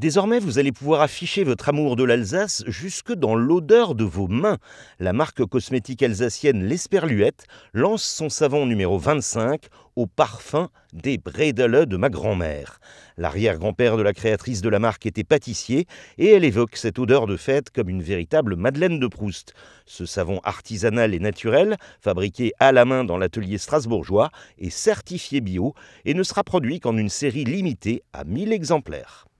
Désormais, vous allez pouvoir afficher votre amour de l'Alsace jusque dans l'odeur de vos mains. La marque cosmétique alsacienne L'Esperluette lance son savon numéro 25 au parfum des bredele de ma grand-mère. L'arrière-grand-père de la créatrice de la marque était pâtissier et elle évoque cette odeur de fête comme une véritable Madeleine de Proust. Ce savon artisanal et naturel, fabriqué à la main dans l'atelier strasbourgeois, est certifié bio et ne sera produit qu'en une série limitée à 1000 exemplaires.